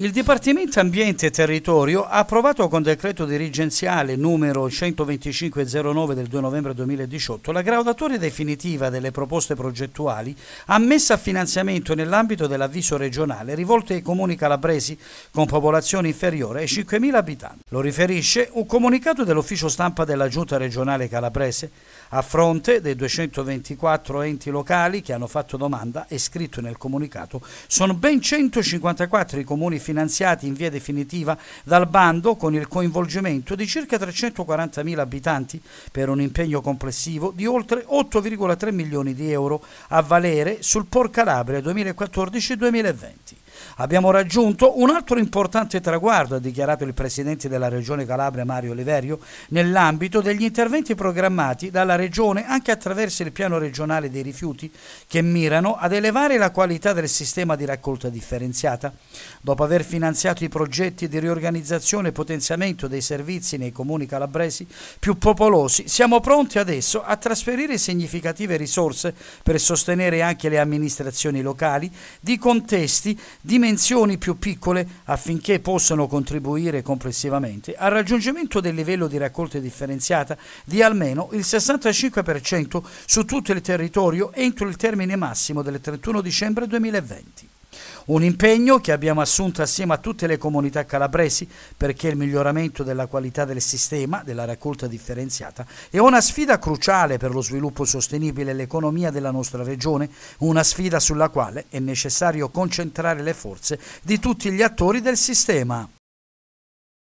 Il Dipartimento Ambiente e Territorio ha approvato con decreto dirigenziale numero 12509 del 2 novembre 2018 la graudatoria definitiva delle proposte progettuali ammessa a finanziamento nell'ambito dell'avviso regionale rivolto ai comuni calabresi con popolazione inferiore ai 5.000 abitanti. Lo riferisce un comunicato dell'ufficio stampa della Giunta regionale calabrese a fronte dei 224 enti locali che hanno fatto domanda e scritto nel comunicato sono ben 154 i comuni finanziati in via definitiva dal bando con il coinvolgimento di circa 340.000 abitanti per un impegno complessivo di oltre 8,3 milioni di euro a valere sul Por Calabria 2014-2020. Abbiamo raggiunto un altro importante traguardo, ha dichiarato il presidente della Regione Calabria Mario Oliverio, nell'ambito degli interventi programmati dalla Regione anche attraverso il piano regionale dei rifiuti che mirano ad elevare la qualità del sistema di raccolta differenziata. Dopo aver finanziato i progetti di riorganizzazione e potenziamento dei servizi nei comuni calabresi più popolosi, siamo pronti adesso a trasferire significative risorse per sostenere anche le amministrazioni locali di contesti dimensioni più piccole affinché possano contribuire complessivamente al raggiungimento del livello di raccolta differenziata di almeno il 65% su tutto il territorio entro il termine massimo del 31 dicembre 2020. Un impegno che abbiamo assunto assieme a tutte le comunità calabresi perché il miglioramento della qualità del sistema della raccolta differenziata è una sfida cruciale per lo sviluppo sostenibile e l'economia della nostra regione, una sfida sulla quale è necessario concentrare le forze di tutti gli attori del sistema.